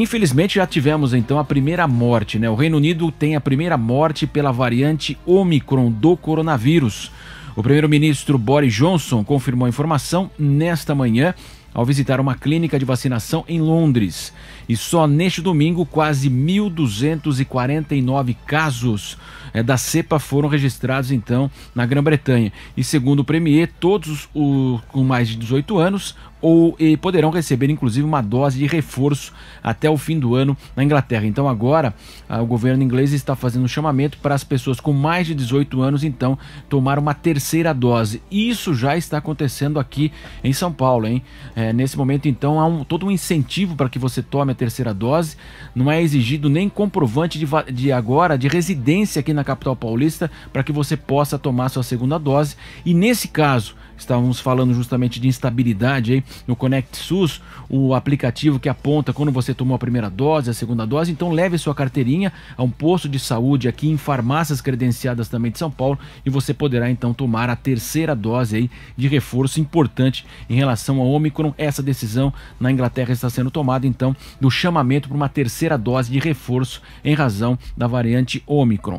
Infelizmente já tivemos então a primeira morte, né? O Reino Unido tem a primeira morte pela variante Omicron do coronavírus. O primeiro-ministro Boris Johnson confirmou a informação nesta manhã ao visitar uma clínica de vacinação em Londres. E só neste domingo, quase 1.249 casos é, da cepa foram registrados, então, na Grã-Bretanha. E segundo o Premier, todos o com mais de 18 anos ou e poderão receber, inclusive, uma dose de reforço até o fim do ano na Inglaterra. Então, agora, a, ah, o governo inglês está fazendo um chamamento para as pessoas com mais de 18 anos, então, tomar uma terceira dose. Isso já está acontecendo aqui em São Paulo, hein? É, é, nesse momento, então, há um, todo um incentivo para que você tome a terceira dose. Não é exigido nem comprovante de, de agora de residência aqui na capital paulista para que você possa tomar sua segunda dose. E nesse caso, estávamos falando justamente de instabilidade aí no Connect SUS, o aplicativo que aponta quando você tomou a primeira dose, a segunda dose. Então leve sua carteirinha a um posto de saúde aqui em farmácias credenciadas também de São Paulo e você poderá então tomar a terceira dose aí de reforço importante em relação ao Omicron essa decisão na Inglaterra está sendo tomada, então, do chamamento para uma terceira dose de reforço em razão da variante Ômicron.